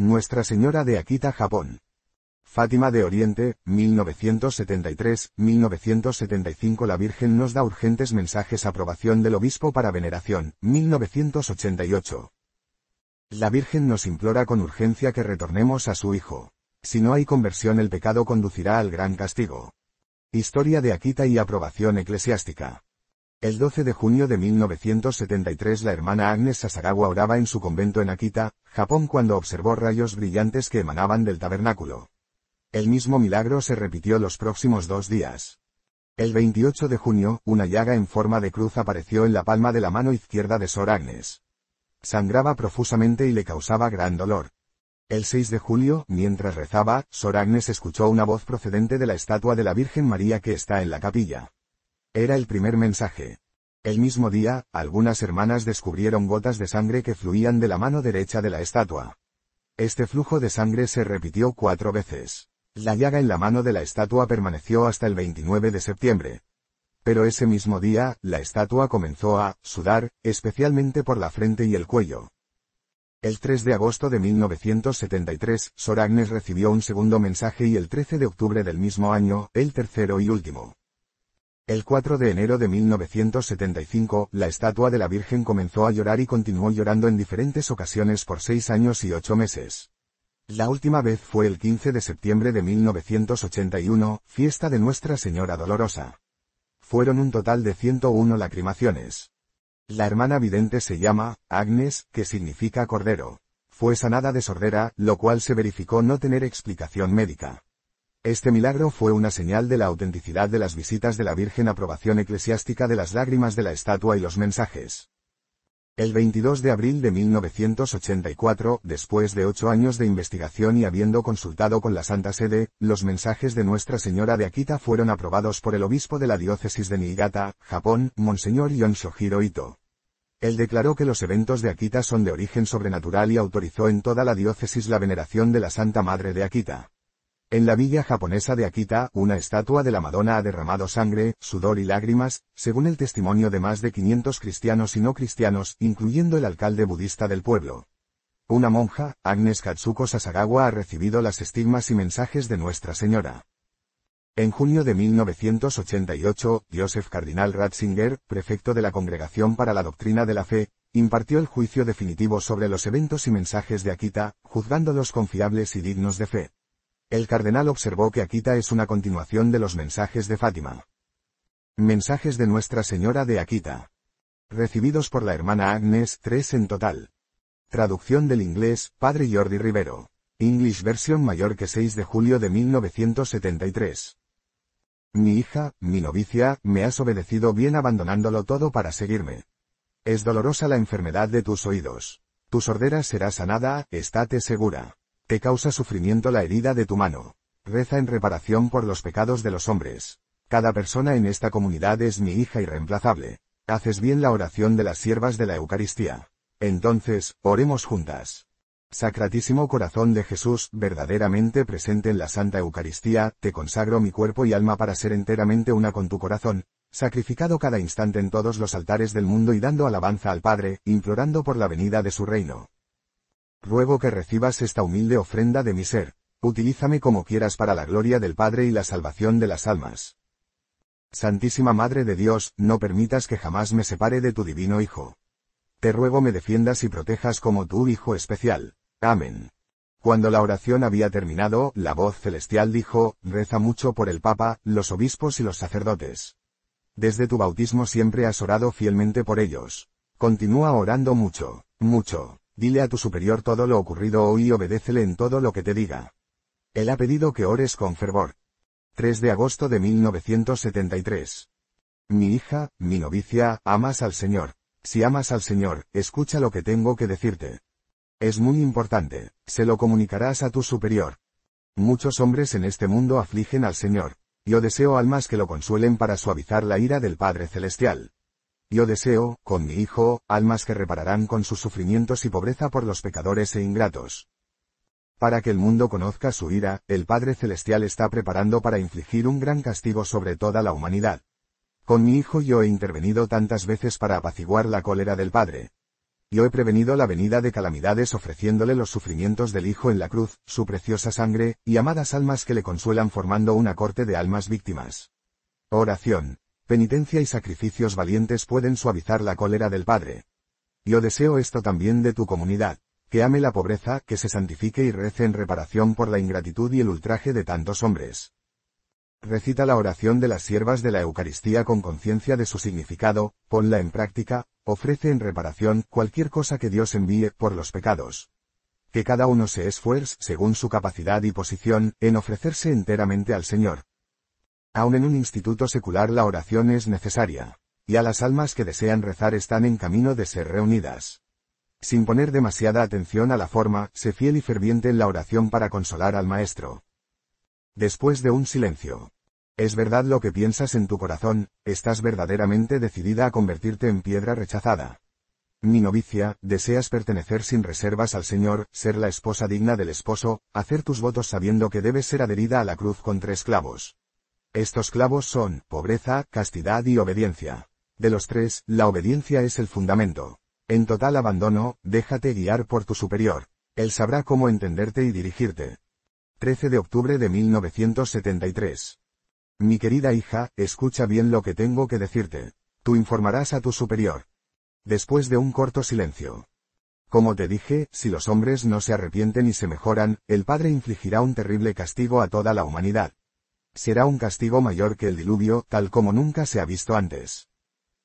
Nuestra Señora de Akita, Japón. Fátima de Oriente, 1973-1975 La Virgen nos da urgentes mensajes aprobación del obispo para veneración, 1988. La Virgen nos implora con urgencia que retornemos a su Hijo. Si no hay conversión el pecado conducirá al gran castigo. Historia de Akita y aprobación eclesiástica. El 12 de junio de 1973 la hermana Agnes Sasagawa oraba en su convento en Akita, Japón cuando observó rayos brillantes que emanaban del tabernáculo. El mismo milagro se repitió los próximos dos días. El 28 de junio, una llaga en forma de cruz apareció en la palma de la mano izquierda de Sor Agnes. Sangraba profusamente y le causaba gran dolor. El 6 de julio, mientras rezaba, Sor Agnes escuchó una voz procedente de la estatua de la Virgen María que está en la capilla. Era el primer mensaje. El mismo día, algunas hermanas descubrieron gotas de sangre que fluían de la mano derecha de la estatua. Este flujo de sangre se repitió cuatro veces. La llaga en la mano de la estatua permaneció hasta el 29 de septiembre. Pero ese mismo día, la estatua comenzó a sudar, especialmente por la frente y el cuello. El 3 de agosto de 1973, Soragnes recibió un segundo mensaje y el 13 de octubre del mismo año, el tercero y último. El 4 de enero de 1975, la estatua de la Virgen comenzó a llorar y continuó llorando en diferentes ocasiones por seis años y ocho meses. La última vez fue el 15 de septiembre de 1981, fiesta de Nuestra Señora Dolorosa. Fueron un total de 101 lacrimaciones. La hermana vidente se llama, Agnes, que significa cordero. Fue sanada de sordera, lo cual se verificó no tener explicación médica. Este milagro fue una señal de la autenticidad de las visitas de la Virgen aprobación eclesiástica de las lágrimas de la estatua y los mensajes. El 22 de abril de 1984, después de ocho años de investigación y habiendo consultado con la Santa Sede, los mensajes de Nuestra Señora de Akita fueron aprobados por el obispo de la diócesis de Niigata, Japón, Monseñor Yonshohiro Ito. Él declaró que los eventos de Akita son de origen sobrenatural y autorizó en toda la diócesis la veneración de la Santa Madre de Akita. En la villa japonesa de Akita, una estatua de la Madonna ha derramado sangre, sudor y lágrimas, según el testimonio de más de 500 cristianos y no cristianos, incluyendo el alcalde budista del pueblo. Una monja, Agnes Katsuko Sasagawa, ha recibido las estigmas y mensajes de Nuestra Señora. En junio de 1988, Joseph Cardinal Ratzinger, prefecto de la Congregación para la Doctrina de la Fe, impartió el juicio definitivo sobre los eventos y mensajes de Akita, juzgándolos confiables y dignos de fe. El cardenal observó que Akita es una continuación de los mensajes de Fátima. Mensajes de Nuestra Señora de Akita. Recibidos por la hermana Agnes, tres en total. Traducción del inglés, Padre Jordi Rivero. English versión mayor que 6 de julio de 1973. Mi hija, mi novicia, me has obedecido bien abandonándolo todo para seguirme. Es dolorosa la enfermedad de tus oídos. Tu sordera será sanada, estate segura. Te causa sufrimiento la herida de tu mano. Reza en reparación por los pecados de los hombres. Cada persona en esta comunidad es mi hija irreemplazable. Haces bien la oración de las siervas de la Eucaristía. Entonces, oremos juntas. Sacratísimo corazón de Jesús, verdaderamente presente en la Santa Eucaristía, te consagro mi cuerpo y alma para ser enteramente una con tu corazón, sacrificado cada instante en todos los altares del mundo y dando alabanza al Padre, implorando por la venida de su reino ruego que recibas esta humilde ofrenda de mi ser, utilízame como quieras para la gloria del Padre y la salvación de las almas. Santísima Madre de Dios, no permitas que jamás me separe de tu divino Hijo. Te ruego me defiendas y protejas como tu Hijo especial. Amén. Cuando la oración había terminado, la voz celestial dijo, reza mucho por el Papa, los obispos y los sacerdotes. Desde tu bautismo siempre has orado fielmente por ellos. Continúa orando mucho, mucho. Dile a tu superior todo lo ocurrido hoy y obedécele en todo lo que te diga. Él ha pedido que ores con fervor. 3 de agosto de 1973. Mi hija, mi novicia, amas al Señor. Si amas al Señor, escucha lo que tengo que decirte. Es muy importante, se lo comunicarás a tu superior. Muchos hombres en este mundo afligen al Señor. Yo deseo almas que lo consuelen para suavizar la ira del Padre Celestial. Yo deseo, con mi Hijo, almas que repararán con sus sufrimientos y pobreza por los pecadores e ingratos. Para que el mundo conozca su ira, el Padre Celestial está preparando para infligir un gran castigo sobre toda la humanidad. Con mi Hijo yo he intervenido tantas veces para apaciguar la cólera del Padre. Yo he prevenido la venida de calamidades ofreciéndole los sufrimientos del Hijo en la cruz, su preciosa sangre, y amadas almas que le consuelan formando una corte de almas víctimas. Oración. Penitencia y sacrificios valientes pueden suavizar la cólera del Padre. Yo deseo esto también de tu comunidad, que ame la pobreza, que se santifique y rece en reparación por la ingratitud y el ultraje de tantos hombres. Recita la oración de las siervas de la Eucaristía con conciencia de su significado, ponla en práctica, ofrece en reparación cualquier cosa que Dios envíe por los pecados. Que cada uno se esfuerce, según su capacidad y posición, en ofrecerse enteramente al Señor, Aún en un instituto secular la oración es necesaria, y a las almas que desean rezar están en camino de ser reunidas. Sin poner demasiada atención a la forma, sé fiel y ferviente en la oración para consolar al Maestro. Después de un silencio. Es verdad lo que piensas en tu corazón, estás verdaderamente decidida a convertirte en piedra rechazada. Mi novicia, deseas pertenecer sin reservas al Señor, ser la esposa digna del esposo, hacer tus votos sabiendo que debes ser adherida a la cruz con tres clavos. Estos clavos son pobreza, castidad y obediencia. De los tres, la obediencia es el fundamento. En total abandono, déjate guiar por tu superior. Él sabrá cómo entenderte y dirigirte. 13 de octubre de 1973. Mi querida hija, escucha bien lo que tengo que decirte. Tú informarás a tu superior. Después de un corto silencio. Como te dije, si los hombres no se arrepienten y se mejoran, el Padre infligirá un terrible castigo a toda la humanidad. Será un castigo mayor que el diluvio, tal como nunca se ha visto antes.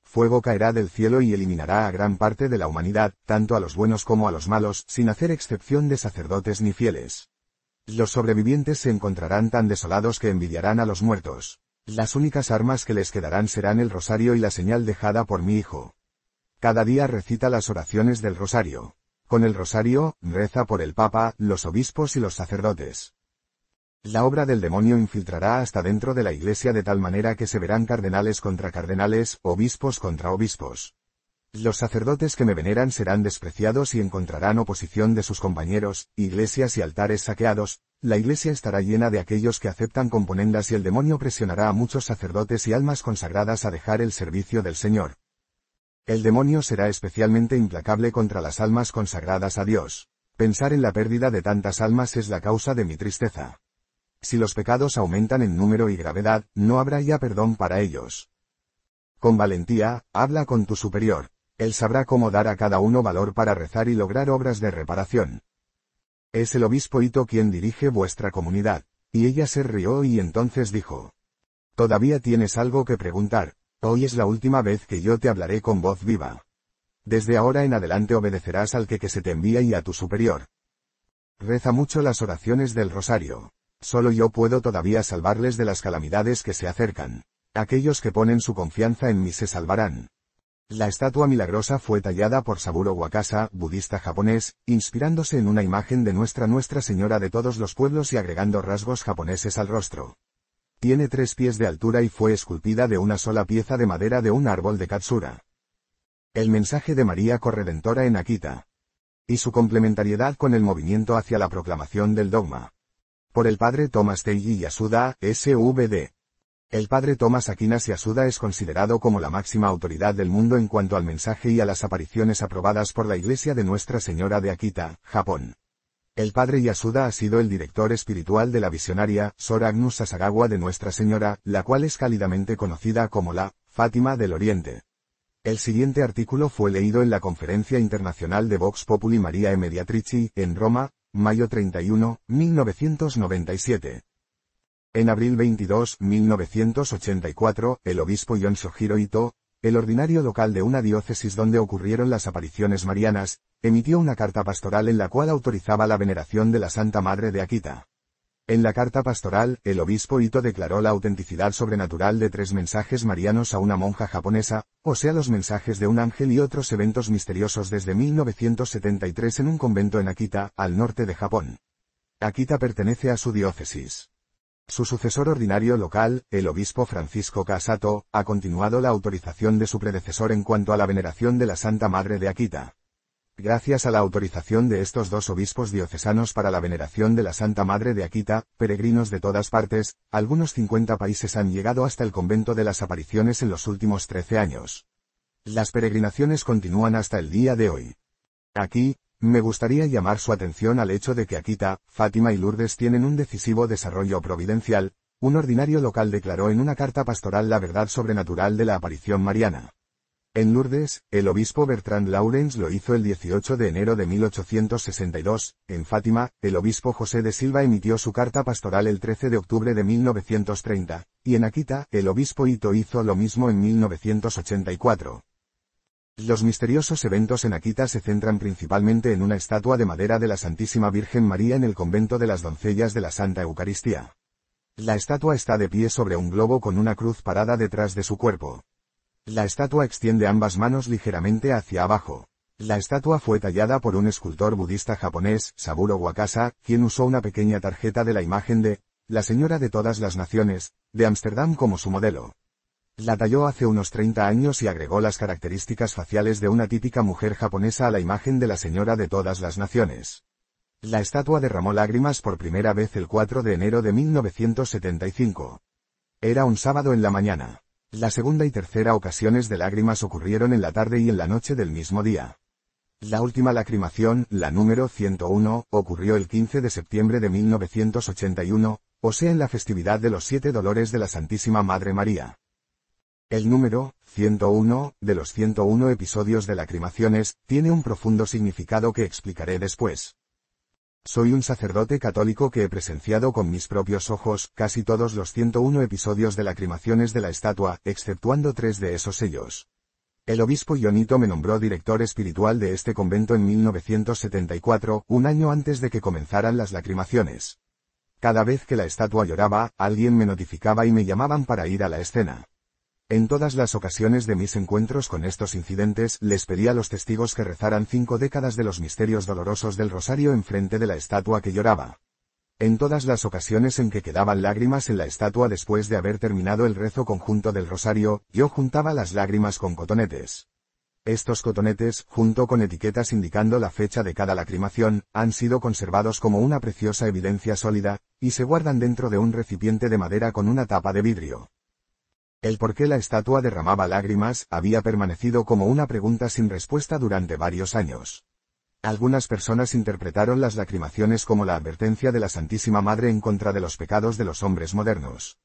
Fuego caerá del cielo y eliminará a gran parte de la humanidad, tanto a los buenos como a los malos, sin hacer excepción de sacerdotes ni fieles. Los sobrevivientes se encontrarán tan desolados que envidiarán a los muertos. Las únicas armas que les quedarán serán el rosario y la señal dejada por mi hijo. Cada día recita las oraciones del rosario. Con el rosario, reza por el Papa, los obispos y los sacerdotes. La obra del demonio infiltrará hasta dentro de la iglesia de tal manera que se verán cardenales contra cardenales, obispos contra obispos. Los sacerdotes que me veneran serán despreciados y encontrarán oposición de sus compañeros, iglesias y altares saqueados, la iglesia estará llena de aquellos que aceptan componendas y el demonio presionará a muchos sacerdotes y almas consagradas a dejar el servicio del Señor. El demonio será especialmente implacable contra las almas consagradas a Dios. Pensar en la pérdida de tantas almas es la causa de mi tristeza. Si los pecados aumentan en número y gravedad, no habrá ya perdón para ellos. Con valentía, habla con tu superior. Él sabrá cómo dar a cada uno valor para rezar y lograr obras de reparación. Es el obispo Ito quien dirige vuestra comunidad. Y ella se rió y entonces dijo. Todavía tienes algo que preguntar. Hoy es la última vez que yo te hablaré con voz viva. Desde ahora en adelante obedecerás al que, que se te envía y a tu superior. Reza mucho las oraciones del rosario. Solo yo puedo todavía salvarles de las calamidades que se acercan. Aquellos que ponen su confianza en mí se salvarán. La estatua milagrosa fue tallada por Saburo Wakasa, budista japonés, inspirándose en una imagen de nuestra Nuestra Señora de todos los pueblos y agregando rasgos japoneses al rostro. Tiene tres pies de altura y fue esculpida de una sola pieza de madera de un árbol de katsura. El mensaje de María Corredentora en Akita. Y su complementariedad con el movimiento hacia la proclamación del dogma. Por el padre Thomas Teiji Yasuda, SVD. El padre Thomas Aquinas Yasuda es considerado como la máxima autoridad del mundo en cuanto al mensaje y a las apariciones aprobadas por la Iglesia de Nuestra Señora de Akita, Japón. El padre Yasuda ha sido el director espiritual de la visionaria Sora Agnus Asagawa de Nuestra Señora, la cual es cálidamente conocida como la Fátima del Oriente. El siguiente artículo fue leído en la Conferencia Internacional de Vox Populi María Mediatrici, en Roma, mayo 31, 1997. En abril 22, 1984, el obispo Yonsohiro Ito, el ordinario local de una diócesis donde ocurrieron las apariciones marianas, emitió una carta pastoral en la cual autorizaba la veneración de la Santa Madre de Akita. En la carta pastoral, el obispo Ito declaró la autenticidad sobrenatural de tres mensajes marianos a una monja japonesa, o sea los mensajes de un ángel y otros eventos misteriosos desde 1973 en un convento en Akita, al norte de Japón. Akita pertenece a su diócesis. Su sucesor ordinario local, el obispo Francisco Casato, ha continuado la autorización de su predecesor en cuanto a la veneración de la Santa Madre de Akita gracias a la autorización de estos dos obispos diocesanos para la veneración de la Santa Madre de Aquita, peregrinos de todas partes, algunos 50 países han llegado hasta el convento de las apariciones en los últimos 13 años. Las peregrinaciones continúan hasta el día de hoy. Aquí, me gustaría llamar su atención al hecho de que Aquita, Fátima y Lourdes tienen un decisivo desarrollo providencial, un ordinario local declaró en una carta pastoral la verdad sobrenatural de la aparición mariana. En Lourdes, el obispo Bertrand Lawrence lo hizo el 18 de enero de 1862, en Fátima, el obispo José de Silva emitió su carta pastoral el 13 de octubre de 1930, y en Aquita, el obispo Ito hizo lo mismo en 1984. Los misteriosos eventos en Aquita se centran principalmente en una estatua de madera de la Santísima Virgen María en el convento de las doncellas de la Santa Eucaristía. La estatua está de pie sobre un globo con una cruz parada detrás de su cuerpo. La estatua extiende ambas manos ligeramente hacia abajo. La estatua fue tallada por un escultor budista japonés, Saburo Wakasa, quien usó una pequeña tarjeta de la imagen de la señora de todas las naciones, de Ámsterdam como su modelo. La talló hace unos 30 años y agregó las características faciales de una típica mujer japonesa a la imagen de la señora de todas las naciones. La estatua derramó lágrimas por primera vez el 4 de enero de 1975. Era un sábado en la mañana. La segunda y tercera ocasiones de lágrimas ocurrieron en la tarde y en la noche del mismo día. La última lacrimación, la número 101, ocurrió el 15 de septiembre de 1981, o sea en la festividad de los siete dolores de la Santísima Madre María. El número, 101, de los 101 episodios de lacrimaciones, tiene un profundo significado que explicaré después. Soy un sacerdote católico que he presenciado con mis propios ojos casi todos los 101 episodios de lacrimaciones de la estatua, exceptuando tres de esos sellos. El obispo Ionito me nombró director espiritual de este convento en 1974, un año antes de que comenzaran las lacrimaciones. Cada vez que la estatua lloraba, alguien me notificaba y me llamaban para ir a la escena. En todas las ocasiones de mis encuentros con estos incidentes, les pedí a los testigos que rezaran cinco décadas de los misterios dolorosos del rosario enfrente de la estatua que lloraba. En todas las ocasiones en que quedaban lágrimas en la estatua después de haber terminado el rezo conjunto del rosario, yo juntaba las lágrimas con cotonetes. Estos cotonetes, junto con etiquetas indicando la fecha de cada lacrimación, han sido conservados como una preciosa evidencia sólida, y se guardan dentro de un recipiente de madera con una tapa de vidrio. El por qué la estatua derramaba lágrimas había permanecido como una pregunta sin respuesta durante varios años. Algunas personas interpretaron las lacrimaciones como la advertencia de la Santísima Madre en contra de los pecados de los hombres modernos.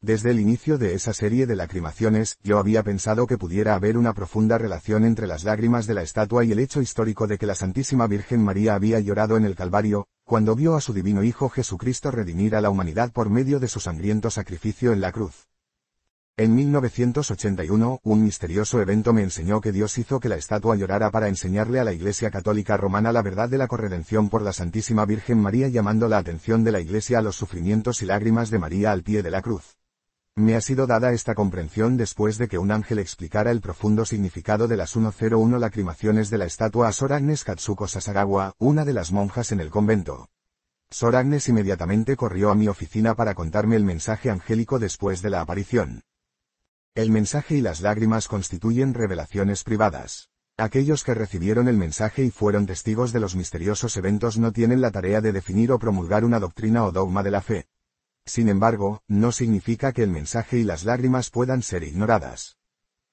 Desde el inicio de esa serie de lacrimaciones, yo había pensado que pudiera haber una profunda relación entre las lágrimas de la estatua y el hecho histórico de que la Santísima Virgen María había llorado en el Calvario, cuando vio a su divino Hijo Jesucristo redimir a la humanidad por medio de su sangriento sacrificio en la cruz. En 1981, un misterioso evento me enseñó que Dios hizo que la estatua llorara para enseñarle a la Iglesia Católica Romana la verdad de la corredención por la Santísima Virgen María llamando la atención de la Iglesia a los sufrimientos y lágrimas de María al pie de la cruz. Me ha sido dada esta comprensión después de que un ángel explicara el profundo significado de las 101 lacrimaciones de la estatua a Sor Agnes Katsuko Sasagawa, una de las monjas en el convento. Sor Agnes inmediatamente corrió a mi oficina para contarme el mensaje angélico después de la aparición. El mensaje y las lágrimas constituyen revelaciones privadas. Aquellos que recibieron el mensaje y fueron testigos de los misteriosos eventos no tienen la tarea de definir o promulgar una doctrina o dogma de la fe. Sin embargo, no significa que el mensaje y las lágrimas puedan ser ignoradas.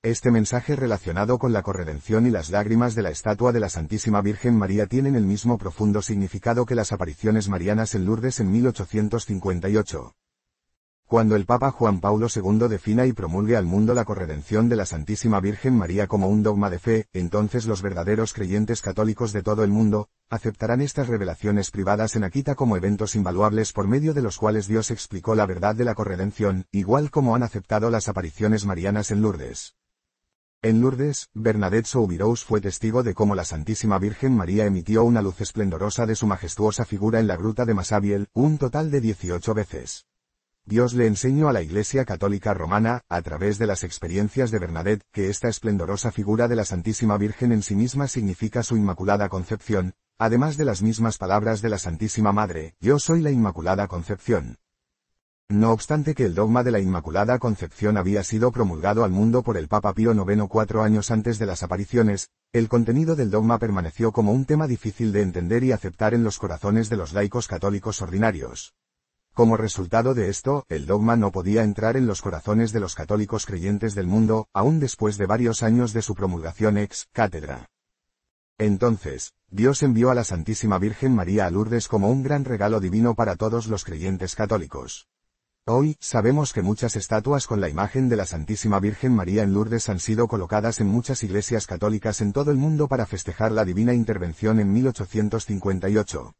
Este mensaje relacionado con la corredención y las lágrimas de la estatua de la Santísima Virgen María tienen el mismo profundo significado que las apariciones marianas en Lourdes en 1858. Cuando el Papa Juan Paulo II defina y promulgue al mundo la corredención de la Santísima Virgen María como un dogma de fe, entonces los verdaderos creyentes católicos de todo el mundo, aceptarán estas revelaciones privadas en Aquita como eventos invaluables por medio de los cuales Dios explicó la verdad de la corredención, igual como han aceptado las apariciones marianas en Lourdes. En Lourdes, Bernadette Soubirous fue testigo de cómo la Santísima Virgen María emitió una luz esplendorosa de su majestuosa figura en la gruta de Masabiel, un total de 18 veces. Dios le enseñó a la Iglesia Católica Romana, a través de las experiencias de Bernadette, que esta esplendorosa figura de la Santísima Virgen en sí misma significa su Inmaculada Concepción, además de las mismas palabras de la Santísima Madre, Yo soy la Inmaculada Concepción. No obstante que el dogma de la Inmaculada Concepción había sido promulgado al mundo por el Papa Pío IX cuatro años antes de las apariciones, el contenido del dogma permaneció como un tema difícil de entender y aceptar en los corazones de los laicos católicos ordinarios. Como resultado de esto, el dogma no podía entrar en los corazones de los católicos creyentes del mundo, aún después de varios años de su promulgación ex cátedra. Entonces, Dios envió a la Santísima Virgen María a Lourdes como un gran regalo divino para todos los creyentes católicos. Hoy, sabemos que muchas estatuas con la imagen de la Santísima Virgen María en Lourdes han sido colocadas en muchas iglesias católicas en todo el mundo para festejar la divina intervención en 1858.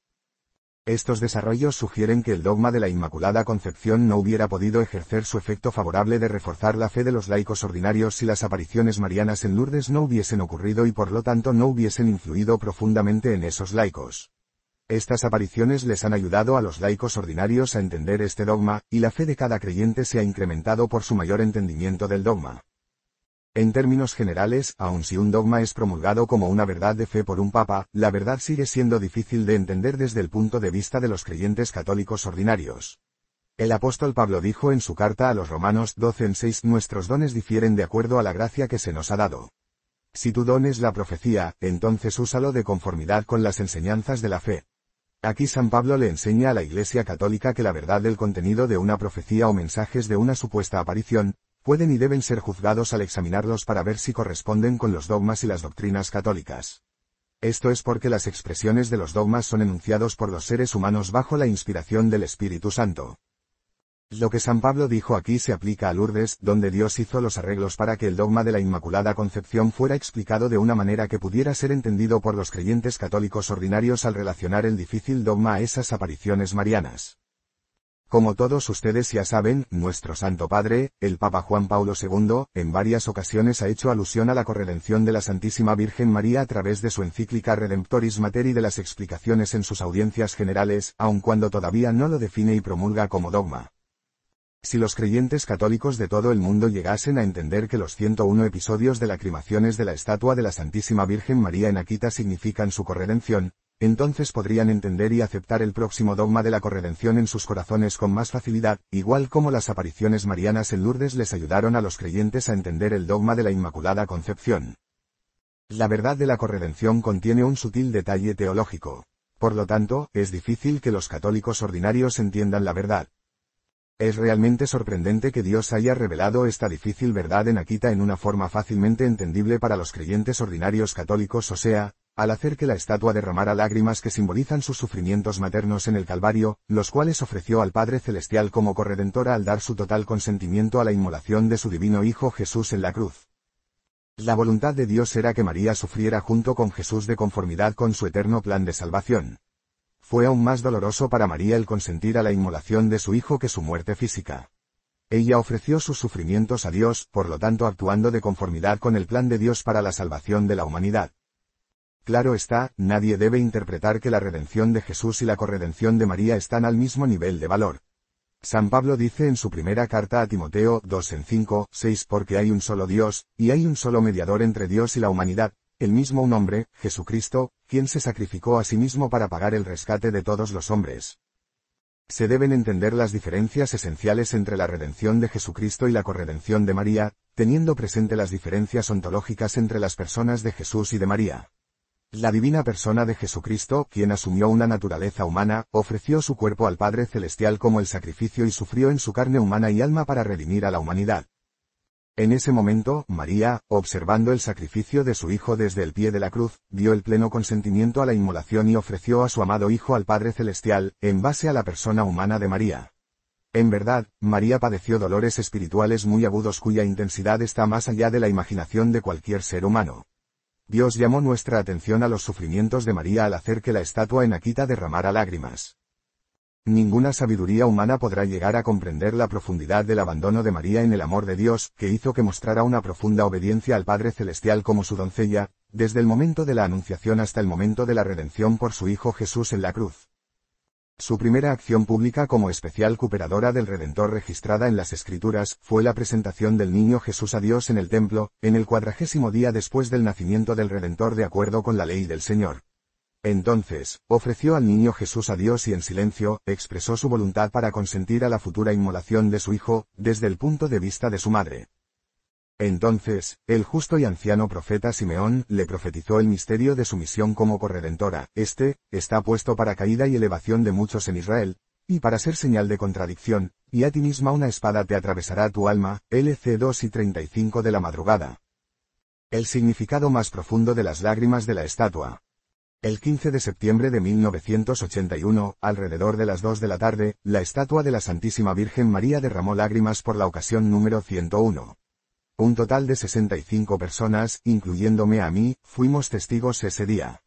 Estos desarrollos sugieren que el dogma de la Inmaculada Concepción no hubiera podido ejercer su efecto favorable de reforzar la fe de los laicos ordinarios si las apariciones marianas en Lourdes no hubiesen ocurrido y por lo tanto no hubiesen influido profundamente en esos laicos. Estas apariciones les han ayudado a los laicos ordinarios a entender este dogma, y la fe de cada creyente se ha incrementado por su mayor entendimiento del dogma. En términos generales, aun si un dogma es promulgado como una verdad de fe por un papa, la verdad sigue siendo difícil de entender desde el punto de vista de los creyentes católicos ordinarios. El apóstol Pablo dijo en su carta a los Romanos 12 en 6 Nuestros dones difieren de acuerdo a la gracia que se nos ha dado. Si tu don es la profecía, entonces úsalo de conformidad con las enseñanzas de la fe. Aquí San Pablo le enseña a la Iglesia Católica que la verdad del contenido de una profecía o mensajes de una supuesta aparición, pueden y deben ser juzgados al examinarlos para ver si corresponden con los dogmas y las doctrinas católicas. Esto es porque las expresiones de los dogmas son enunciados por los seres humanos bajo la inspiración del Espíritu Santo. Lo que San Pablo dijo aquí se aplica a Lourdes, donde Dios hizo los arreglos para que el dogma de la Inmaculada Concepción fuera explicado de una manera que pudiera ser entendido por los creyentes católicos ordinarios al relacionar el difícil dogma a esas apariciones marianas. Como todos ustedes ya saben, nuestro Santo Padre, el Papa Juan Paulo II, en varias ocasiones ha hecho alusión a la corredención de la Santísima Virgen María a través de su encíclica Redemptoris Mater y de las explicaciones en sus audiencias generales, aun cuando todavía no lo define y promulga como dogma. Si los creyentes católicos de todo el mundo llegasen a entender que los 101 episodios de lacrimaciones de la estatua de la Santísima Virgen María en Aquita significan su corredención, entonces podrían entender y aceptar el próximo dogma de la corredención en sus corazones con más facilidad, igual como las apariciones marianas en Lourdes les ayudaron a los creyentes a entender el dogma de la Inmaculada Concepción. La verdad de la corredención contiene un sutil detalle teológico. Por lo tanto, es difícil que los católicos ordinarios entiendan la verdad. Es realmente sorprendente que Dios haya revelado esta difícil verdad en Akita en una forma fácilmente entendible para los creyentes ordinarios católicos, o sea, al hacer que la estatua derramara lágrimas que simbolizan sus sufrimientos maternos en el Calvario, los cuales ofreció al Padre Celestial como corredentora al dar su total consentimiento a la inmolación de su divino Hijo Jesús en la cruz. La voluntad de Dios era que María sufriera junto con Jesús de conformidad con su eterno plan de salvación. Fue aún más doloroso para María el consentir a la inmolación de su Hijo que su muerte física. Ella ofreció sus sufrimientos a Dios, por lo tanto actuando de conformidad con el plan de Dios para la salvación de la humanidad. Claro está, nadie debe interpretar que la redención de Jesús y la corredención de María están al mismo nivel de valor. San Pablo dice en su primera carta a Timoteo 2 en 5, 6 porque hay un solo Dios, y hay un solo mediador entre Dios y la humanidad, el mismo un hombre, Jesucristo, quien se sacrificó a sí mismo para pagar el rescate de todos los hombres. Se deben entender las diferencias esenciales entre la redención de Jesucristo y la corredención de María, teniendo presente las diferencias ontológicas entre las personas de Jesús y de María. La divina persona de Jesucristo, quien asumió una naturaleza humana, ofreció su cuerpo al Padre Celestial como el sacrificio y sufrió en su carne humana y alma para redimir a la humanidad. En ese momento, María, observando el sacrificio de su Hijo desde el pie de la cruz, dio el pleno consentimiento a la inmolación y ofreció a su amado Hijo al Padre Celestial, en base a la persona humana de María. En verdad, María padeció dolores espirituales muy agudos cuya intensidad está más allá de la imaginación de cualquier ser humano. Dios llamó nuestra atención a los sufrimientos de María al hacer que la estatua en Aquita derramara lágrimas. Ninguna sabiduría humana podrá llegar a comprender la profundidad del abandono de María en el amor de Dios, que hizo que mostrara una profunda obediencia al Padre Celestial como su doncella, desde el momento de la Anunciación hasta el momento de la redención por su Hijo Jesús en la cruz. Su primera acción pública como especial cooperadora del Redentor registrada en las Escrituras fue la presentación del niño Jesús a Dios en el templo, en el cuadragésimo día después del nacimiento del Redentor de acuerdo con la ley del Señor. Entonces, ofreció al niño Jesús a Dios y en silencio, expresó su voluntad para consentir a la futura inmolación de su hijo, desde el punto de vista de su madre. Entonces, el justo y anciano profeta Simeón le profetizó el misterio de su misión como corredentora. Este, está puesto para caída y elevación de muchos en Israel, y para ser señal de contradicción, y a ti misma una espada te atravesará tu alma. LC 2 y 35 de la madrugada. El significado más profundo de las lágrimas de la estatua. El 15 de septiembre de 1981, alrededor de las 2 de la tarde, la estatua de la Santísima Virgen María derramó lágrimas por la ocasión número 101. Un total de 65 personas, incluyéndome a mí, fuimos testigos ese día.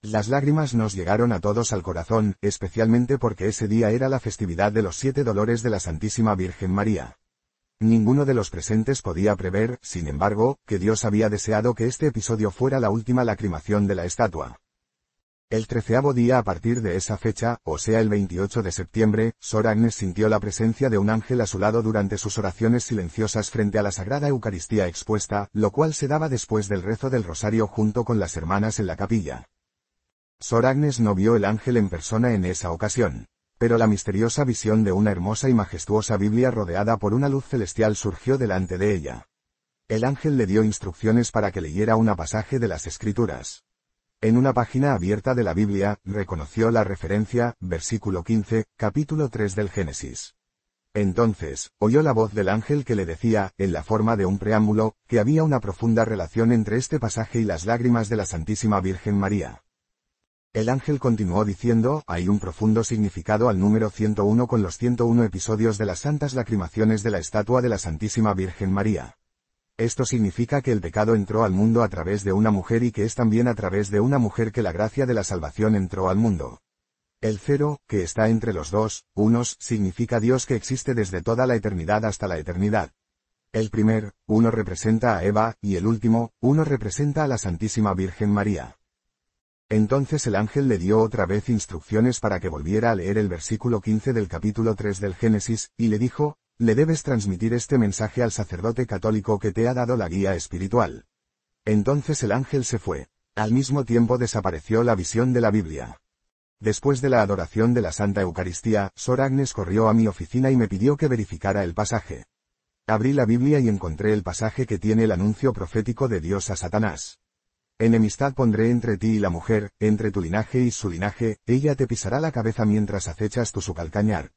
Las lágrimas nos llegaron a todos al corazón, especialmente porque ese día era la festividad de los siete dolores de la Santísima Virgen María. Ninguno de los presentes podía prever, sin embargo, que Dios había deseado que este episodio fuera la última lacrimación de la estatua. El treceavo día a partir de esa fecha, o sea el 28 de septiembre, Sor Agnes sintió la presencia de un ángel a su lado durante sus oraciones silenciosas frente a la Sagrada Eucaristía expuesta, lo cual se daba después del rezo del rosario junto con las hermanas en la capilla. Sor Agnes no vio el ángel en persona en esa ocasión, pero la misteriosa visión de una hermosa y majestuosa Biblia rodeada por una luz celestial surgió delante de ella. El ángel le dio instrucciones para que leyera una pasaje de las Escrituras. En una página abierta de la Biblia, reconoció la referencia, versículo 15, capítulo 3 del Génesis. Entonces, oyó la voz del ángel que le decía, en la forma de un preámbulo, que había una profunda relación entre este pasaje y las lágrimas de la Santísima Virgen María. El ángel continuó diciendo, hay un profundo significado al número 101 con los 101 episodios de las santas lacrimaciones de la estatua de la Santísima Virgen María. Esto significa que el pecado entró al mundo a través de una mujer y que es también a través de una mujer que la gracia de la salvación entró al mundo. El cero, que está entre los dos, unos, significa Dios que existe desde toda la eternidad hasta la eternidad. El primer, uno representa a Eva, y el último, uno representa a la Santísima Virgen María. Entonces el ángel le dio otra vez instrucciones para que volviera a leer el versículo 15 del capítulo 3 del Génesis, y le dijo, le debes transmitir este mensaje al sacerdote católico que te ha dado la guía espiritual. Entonces el ángel se fue. Al mismo tiempo desapareció la visión de la Biblia. Después de la adoración de la Santa Eucaristía, Sor Agnes corrió a mi oficina y me pidió que verificara el pasaje. Abrí la Biblia y encontré el pasaje que tiene el anuncio profético de Dios a Satanás. Enemistad pondré entre ti y la mujer, entre tu linaje y su linaje, ella te pisará la cabeza mientras acechas tu su calcañar.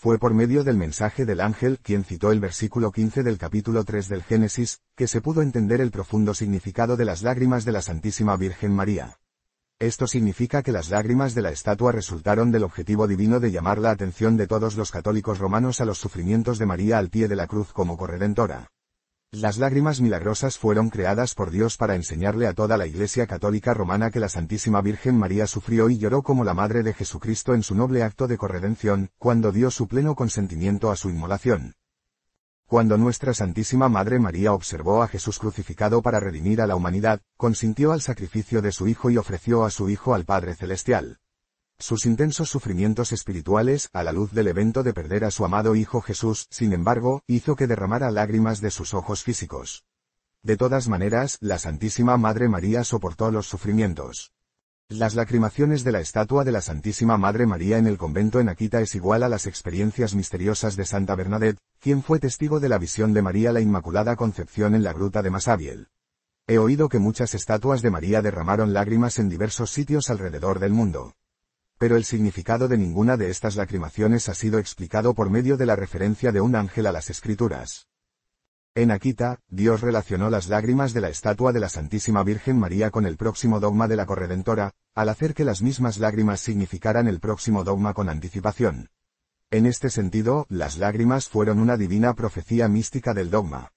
Fue por medio del mensaje del ángel quien citó el versículo 15 del capítulo 3 del Génesis, que se pudo entender el profundo significado de las lágrimas de la Santísima Virgen María. Esto significa que las lágrimas de la estatua resultaron del objetivo divino de llamar la atención de todos los católicos romanos a los sufrimientos de María al pie de la cruz como corredentora. Las lágrimas milagrosas fueron creadas por Dios para enseñarle a toda la Iglesia Católica Romana que la Santísima Virgen María sufrió y lloró como la Madre de Jesucristo en su noble acto de corredención, cuando dio su pleno consentimiento a su inmolación. Cuando nuestra Santísima Madre María observó a Jesús crucificado para redimir a la humanidad, consintió al sacrificio de su Hijo y ofreció a su Hijo al Padre Celestial sus intensos sufrimientos espirituales, a la luz del evento de perder a su amado Hijo Jesús, sin embargo, hizo que derramara lágrimas de sus ojos físicos. De todas maneras, la Santísima Madre María soportó los sufrimientos. Las lacrimaciones de la estatua de la Santísima Madre María en el convento en Aquita es igual a las experiencias misteriosas de Santa Bernadette, quien fue testigo de la visión de María la Inmaculada Concepción en la gruta de Masabiel. He oído que muchas estatuas de María derramaron lágrimas en diversos sitios alrededor del mundo pero el significado de ninguna de estas lacrimaciones ha sido explicado por medio de la referencia de un ángel a las escrituras. En Akita, Dios relacionó las lágrimas de la estatua de la Santísima Virgen María con el próximo dogma de la corredentora, al hacer que las mismas lágrimas significaran el próximo dogma con anticipación. En este sentido, las lágrimas fueron una divina profecía mística del dogma.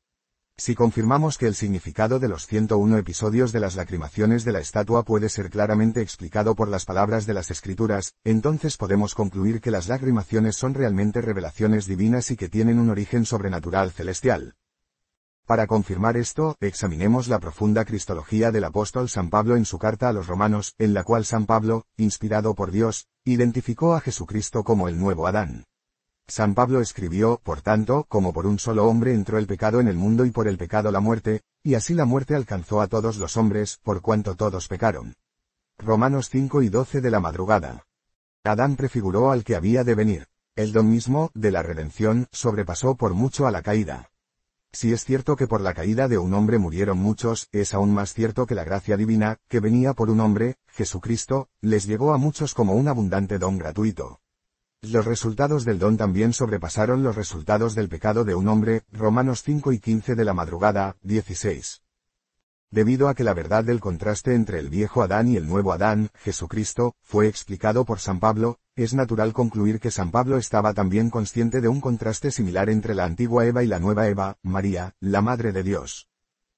Si confirmamos que el significado de los 101 episodios de las lacrimaciones de la estatua puede ser claramente explicado por las palabras de las escrituras, entonces podemos concluir que las lacrimaciones son realmente revelaciones divinas y que tienen un origen sobrenatural celestial. Para confirmar esto, examinemos la profunda cristología del apóstol San Pablo en su carta a los romanos, en la cual San Pablo, inspirado por Dios, identificó a Jesucristo como el nuevo Adán. San Pablo escribió, por tanto, como por un solo hombre entró el pecado en el mundo y por el pecado la muerte, y así la muerte alcanzó a todos los hombres, por cuanto todos pecaron. Romanos 5 y 12 de la madrugada. Adán prefiguró al que había de venir. El don mismo, de la redención, sobrepasó por mucho a la caída. Si es cierto que por la caída de un hombre murieron muchos, es aún más cierto que la gracia divina, que venía por un hombre, Jesucristo, les llegó a muchos como un abundante don gratuito. Los resultados del don también sobrepasaron los resultados del pecado de un hombre, Romanos 5 y 15 de la madrugada, 16. Debido a que la verdad del contraste entre el viejo Adán y el nuevo Adán, Jesucristo, fue explicado por San Pablo, es natural concluir que San Pablo estaba también consciente de un contraste similar entre la antigua Eva y la nueva Eva, María, la Madre de Dios.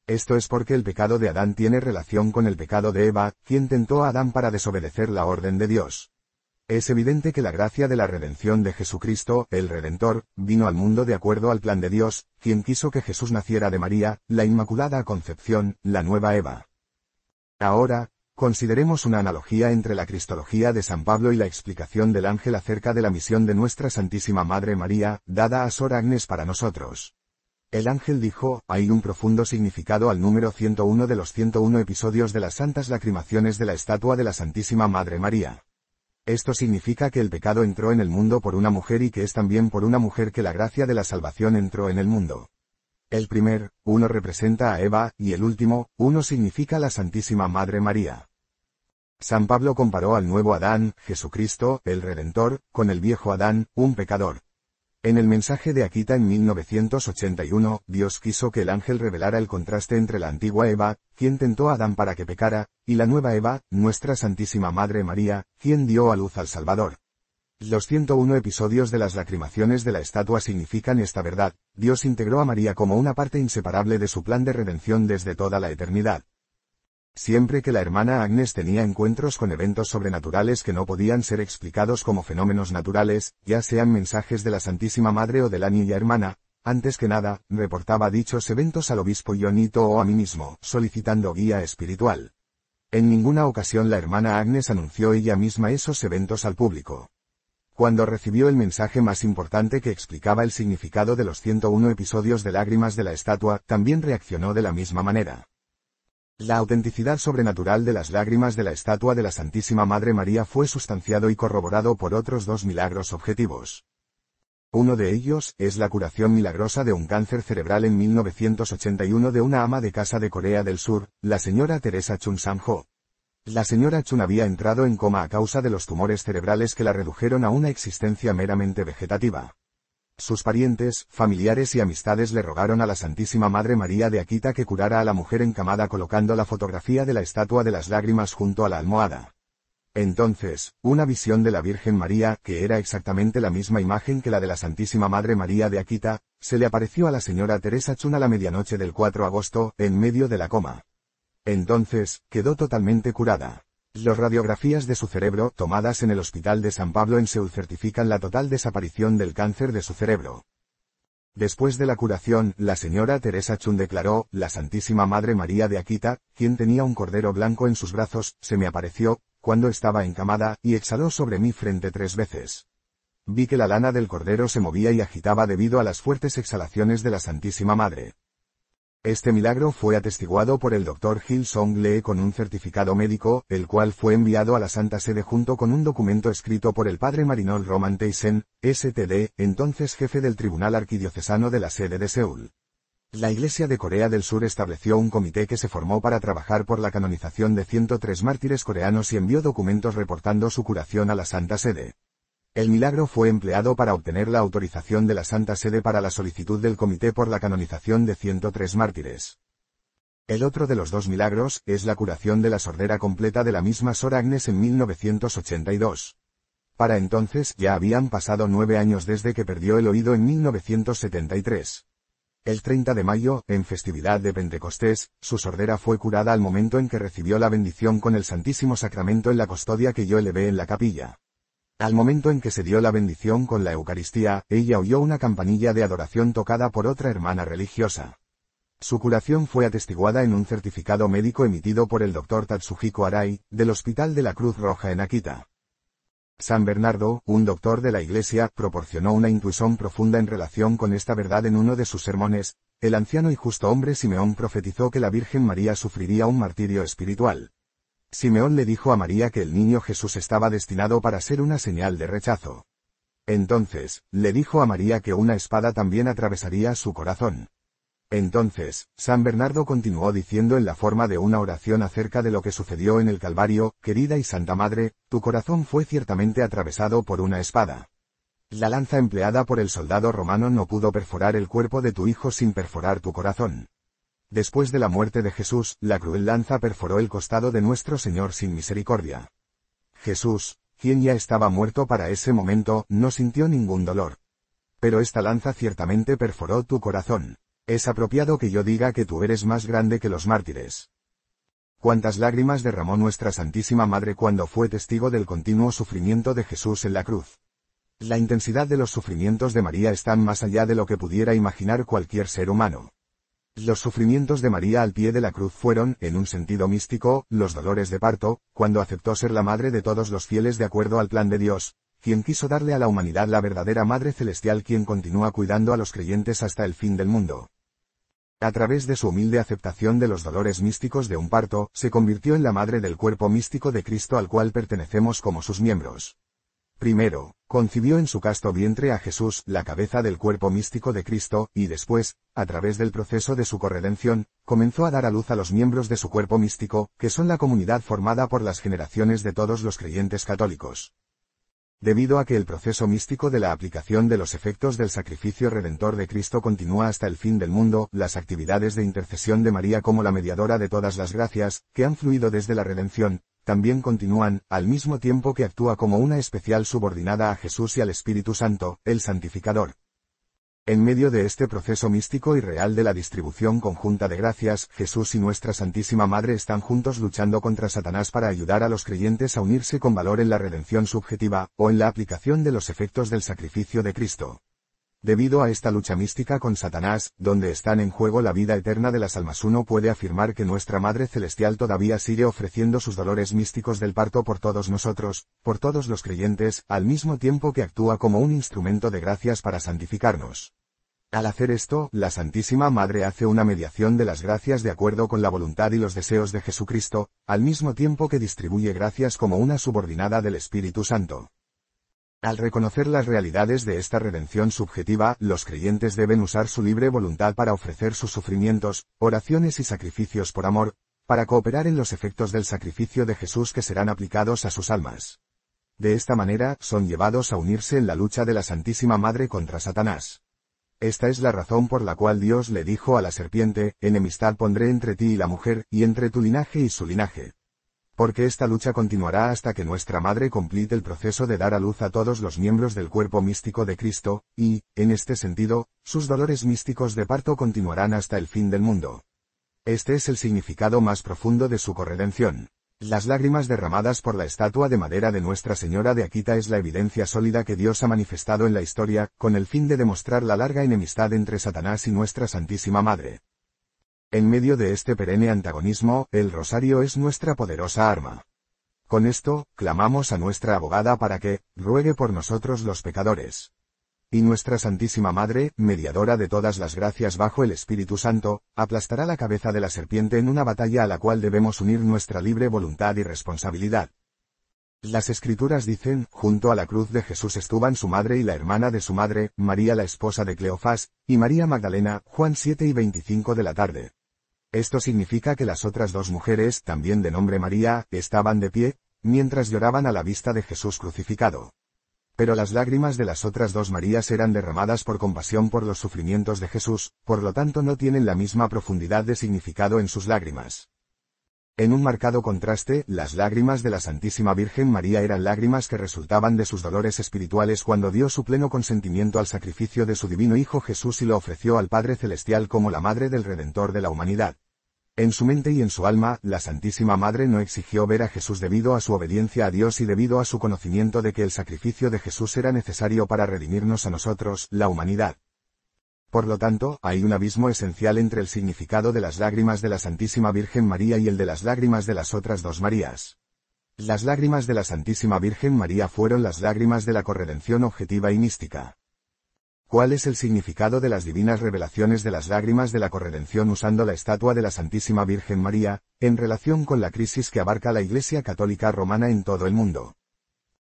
Esto es porque el pecado de Adán tiene relación con el pecado de Eva, quien tentó a Adán para desobedecer la orden de Dios. Es evidente que la gracia de la redención de Jesucristo, el Redentor, vino al mundo de acuerdo al plan de Dios, quien quiso que Jesús naciera de María, la Inmaculada Concepción, la nueva Eva. Ahora, consideremos una analogía entre la Cristología de San Pablo y la explicación del ángel acerca de la misión de nuestra Santísima Madre María, dada a Sor Agnes para nosotros. El ángel dijo, hay un profundo significado al número 101 de los 101 episodios de las santas lacrimaciones de la estatua de la Santísima Madre María. Esto significa que el pecado entró en el mundo por una mujer y que es también por una mujer que la gracia de la salvación entró en el mundo. El primer, uno representa a Eva, y el último, uno significa la Santísima Madre María. San Pablo comparó al nuevo Adán, Jesucristo, el Redentor, con el viejo Adán, un pecador, en el mensaje de Akita en 1981, Dios quiso que el ángel revelara el contraste entre la antigua Eva, quien tentó a Adán para que pecara, y la nueva Eva, nuestra Santísima Madre María, quien dio a luz al Salvador. Los 101 episodios de las lacrimaciones de la estatua significan esta verdad, Dios integró a María como una parte inseparable de su plan de redención desde toda la eternidad. Siempre que la hermana Agnes tenía encuentros con eventos sobrenaturales que no podían ser explicados como fenómenos naturales, ya sean mensajes de la Santísima Madre o de la niña hermana, antes que nada, reportaba dichos eventos al obispo Ionito o a mí mismo, solicitando guía espiritual. En ninguna ocasión la hermana Agnes anunció ella misma esos eventos al público. Cuando recibió el mensaje más importante que explicaba el significado de los 101 episodios de lágrimas de la estatua, también reaccionó de la misma manera. La autenticidad sobrenatural de las lágrimas de la estatua de la Santísima Madre María fue sustanciado y corroborado por otros dos milagros objetivos. Uno de ellos es la curación milagrosa de un cáncer cerebral en 1981 de una ama de casa de Corea del Sur, la señora Teresa Chun Sam-ho. La señora Chun había entrado en coma a causa de los tumores cerebrales que la redujeron a una existencia meramente vegetativa. Sus parientes, familiares y amistades le rogaron a la Santísima Madre María de Aquita que curara a la mujer encamada colocando la fotografía de la estatua de las lágrimas junto a la almohada. Entonces, una visión de la Virgen María, que era exactamente la misma imagen que la de la Santísima Madre María de Aquita, se le apareció a la señora Teresa Chuna la medianoche del 4 de agosto, en medio de la coma. Entonces, quedó totalmente curada. Las radiografías de su cerebro tomadas en el Hospital de San Pablo en Seúl certifican la total desaparición del cáncer de su cerebro. Después de la curación, la señora Teresa Chun declaró, la Santísima Madre María de Aquita, quien tenía un cordero blanco en sus brazos, se me apareció, cuando estaba encamada, y exhaló sobre mi frente tres veces. Vi que la lana del cordero se movía y agitaba debido a las fuertes exhalaciones de la Santísima Madre. Este milagro fue atestiguado por el doctor Gil Song Lee con un certificado médico, el cual fue enviado a la Santa Sede junto con un documento escrito por el padre Marinol Roman Teysen, STD, entonces jefe del Tribunal Arquidiocesano de la sede de Seúl. La Iglesia de Corea del Sur estableció un comité que se formó para trabajar por la canonización de 103 mártires coreanos y envió documentos reportando su curación a la Santa Sede. El milagro fue empleado para obtener la autorización de la Santa Sede para la solicitud del Comité por la canonización de 103 mártires. El otro de los dos milagros es la curación de la sordera completa de la misma Sor Agnes en 1982. Para entonces ya habían pasado nueve años desde que perdió el oído en 1973. El 30 de mayo, en festividad de Pentecostés, su sordera fue curada al momento en que recibió la bendición con el Santísimo Sacramento en la custodia que yo elevé en la capilla. Al momento en que se dio la bendición con la Eucaristía, ella oyó una campanilla de adoración tocada por otra hermana religiosa. Su curación fue atestiguada en un certificado médico emitido por el doctor Tatsuhiko Arai, del Hospital de la Cruz Roja en Akita. San Bernardo, un doctor de la Iglesia, proporcionó una intuición profunda en relación con esta verdad en uno de sus sermones, el anciano y justo hombre Simeón profetizó que la Virgen María sufriría un martirio espiritual. Simeón le dijo a María que el niño Jesús estaba destinado para ser una señal de rechazo. Entonces, le dijo a María que una espada también atravesaría su corazón. Entonces, San Bernardo continuó diciendo en la forma de una oración acerca de lo que sucedió en el Calvario, Querida y Santa Madre, tu corazón fue ciertamente atravesado por una espada. La lanza empleada por el soldado romano no pudo perforar el cuerpo de tu hijo sin perforar tu corazón. Después de la muerte de Jesús, la cruel lanza perforó el costado de nuestro Señor sin misericordia. Jesús, quien ya estaba muerto para ese momento, no sintió ningún dolor. Pero esta lanza ciertamente perforó tu corazón. Es apropiado que yo diga que tú eres más grande que los mártires. Cuántas lágrimas derramó nuestra Santísima Madre cuando fue testigo del continuo sufrimiento de Jesús en la cruz. La intensidad de los sufrimientos de María están más allá de lo que pudiera imaginar cualquier ser humano. Los sufrimientos de María al pie de la cruz fueron, en un sentido místico, los dolores de parto, cuando aceptó ser la madre de todos los fieles de acuerdo al plan de Dios, quien quiso darle a la humanidad la verdadera Madre Celestial quien continúa cuidando a los creyentes hasta el fin del mundo. A través de su humilde aceptación de los dolores místicos de un parto, se convirtió en la madre del cuerpo místico de Cristo al cual pertenecemos como sus miembros. Primero, concibió en su casto vientre a Jesús, la cabeza del cuerpo místico de Cristo, y después, a través del proceso de su corredención, comenzó a dar a luz a los miembros de su cuerpo místico, que son la comunidad formada por las generaciones de todos los creyentes católicos. Debido a que el proceso místico de la aplicación de los efectos del sacrificio redentor de Cristo continúa hasta el fin del mundo, las actividades de intercesión de María como la mediadora de todas las gracias, que han fluido desde la redención, también continúan, al mismo tiempo que actúa como una especial subordinada a Jesús y al Espíritu Santo, el Santificador. En medio de este proceso místico y real de la distribución conjunta de gracias, Jesús y nuestra Santísima Madre están juntos luchando contra Satanás para ayudar a los creyentes a unirse con valor en la redención subjetiva, o en la aplicación de los efectos del sacrificio de Cristo. Debido a esta lucha mística con Satanás, donde están en juego la vida eterna de las almas, uno puede afirmar que nuestra Madre Celestial todavía sigue ofreciendo sus dolores místicos del parto por todos nosotros, por todos los creyentes, al mismo tiempo que actúa como un instrumento de gracias para santificarnos. Al hacer esto, la Santísima Madre hace una mediación de las gracias de acuerdo con la voluntad y los deseos de Jesucristo, al mismo tiempo que distribuye gracias como una subordinada del Espíritu Santo. Al reconocer las realidades de esta redención subjetiva, los creyentes deben usar su libre voluntad para ofrecer sus sufrimientos, oraciones y sacrificios por amor, para cooperar en los efectos del sacrificio de Jesús que serán aplicados a sus almas. De esta manera, son llevados a unirse en la lucha de la Santísima Madre contra Satanás. Esta es la razón por la cual Dios le dijo a la serpiente, enemistad pondré entre ti y la mujer, y entre tu linaje y su linaje porque esta lucha continuará hasta que nuestra Madre complete el proceso de dar a luz a todos los miembros del cuerpo místico de Cristo, y, en este sentido, sus dolores místicos de parto continuarán hasta el fin del mundo. Este es el significado más profundo de su corredención. Las lágrimas derramadas por la estatua de madera de Nuestra Señora de Aquita es la evidencia sólida que Dios ha manifestado en la historia, con el fin de demostrar la larga enemistad entre Satanás y Nuestra Santísima Madre. En medio de este perenne antagonismo, el rosario es nuestra poderosa arma. Con esto, clamamos a nuestra abogada para que, ruegue por nosotros los pecadores. Y nuestra Santísima Madre, mediadora de todas las gracias bajo el Espíritu Santo, aplastará la cabeza de la serpiente en una batalla a la cual debemos unir nuestra libre voluntad y responsabilidad. Las escrituras dicen, junto a la cruz de Jesús estuvan su madre y la hermana de su madre, María la esposa de Cleofás, y María Magdalena, Juan 7 y 25 de la tarde. Esto significa que las otras dos mujeres, también de nombre María, estaban de pie, mientras lloraban a la vista de Jesús crucificado. Pero las lágrimas de las otras dos Marías eran derramadas por compasión por los sufrimientos de Jesús, por lo tanto no tienen la misma profundidad de significado en sus lágrimas. En un marcado contraste, las lágrimas de la Santísima Virgen María eran lágrimas que resultaban de sus dolores espirituales cuando dio su pleno consentimiento al sacrificio de su divino Hijo Jesús y lo ofreció al Padre Celestial como la Madre del Redentor de la humanidad. En su mente y en su alma, la Santísima Madre no exigió ver a Jesús debido a su obediencia a Dios y debido a su conocimiento de que el sacrificio de Jesús era necesario para redimirnos a nosotros, la humanidad. Por lo tanto, hay un abismo esencial entre el significado de las lágrimas de la Santísima Virgen María y el de las lágrimas de las otras dos Marías. Las lágrimas de la Santísima Virgen María fueron las lágrimas de la corredención objetiva y mística. ¿Cuál es el significado de las divinas revelaciones de las lágrimas de la corredención usando la estatua de la Santísima Virgen María, en relación con la crisis que abarca la Iglesia Católica Romana en todo el mundo?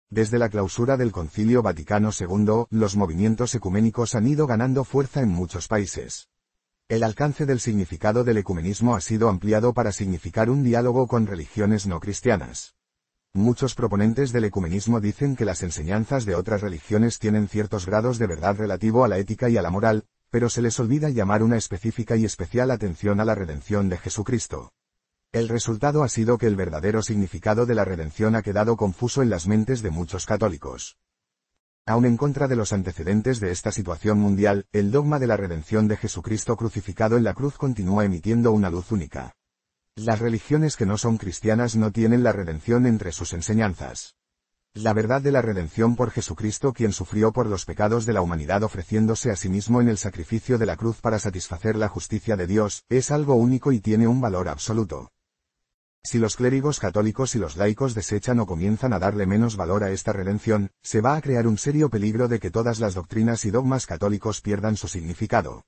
Desde la clausura del Concilio Vaticano II, los movimientos ecuménicos han ido ganando fuerza en muchos países. El alcance del significado del ecumenismo ha sido ampliado para significar un diálogo con religiones no cristianas. Muchos proponentes del ecumenismo dicen que las enseñanzas de otras religiones tienen ciertos grados de verdad relativo a la ética y a la moral, pero se les olvida llamar una específica y especial atención a la redención de Jesucristo. El resultado ha sido que el verdadero significado de la redención ha quedado confuso en las mentes de muchos católicos. Aun en contra de los antecedentes de esta situación mundial, el dogma de la redención de Jesucristo crucificado en la cruz continúa emitiendo una luz única. Las religiones que no son cristianas no tienen la redención entre sus enseñanzas. La verdad de la redención por Jesucristo quien sufrió por los pecados de la humanidad ofreciéndose a sí mismo en el sacrificio de la cruz para satisfacer la justicia de Dios, es algo único y tiene un valor absoluto. Si los clérigos católicos y los laicos desechan o comienzan a darle menos valor a esta redención, se va a crear un serio peligro de que todas las doctrinas y dogmas católicos pierdan su significado.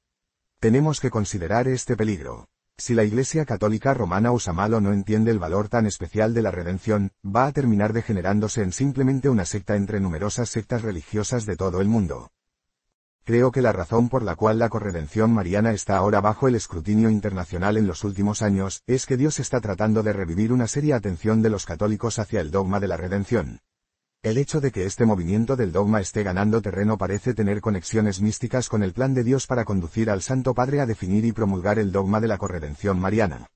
Tenemos que considerar este peligro. Si la Iglesia Católica Romana usa mal o no entiende el valor tan especial de la redención, va a terminar degenerándose en simplemente una secta entre numerosas sectas religiosas de todo el mundo. Creo que la razón por la cual la corredención mariana está ahora bajo el escrutinio internacional en los últimos años es que Dios está tratando de revivir una seria atención de los católicos hacia el dogma de la redención. El hecho de que este movimiento del dogma esté ganando terreno parece tener conexiones místicas con el plan de Dios para conducir al Santo Padre a definir y promulgar el dogma de la corredención mariana.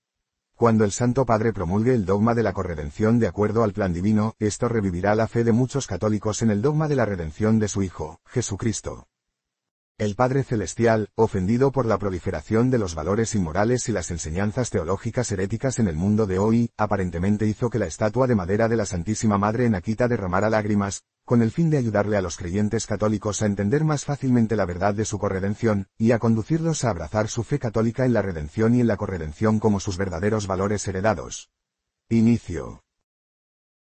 Cuando el Santo Padre promulgue el dogma de la corredención de acuerdo al plan divino, esto revivirá la fe de muchos católicos en el dogma de la redención de su Hijo, Jesucristo. El Padre Celestial, ofendido por la proliferación de los valores inmorales y las enseñanzas teológicas heréticas en el mundo de hoy, aparentemente hizo que la estatua de madera de la Santísima Madre en Aquita derramara lágrimas, con el fin de ayudarle a los creyentes católicos a entender más fácilmente la verdad de su corredención, y a conducirlos a abrazar su fe católica en la redención y en la corredención como sus verdaderos valores heredados. Inicio.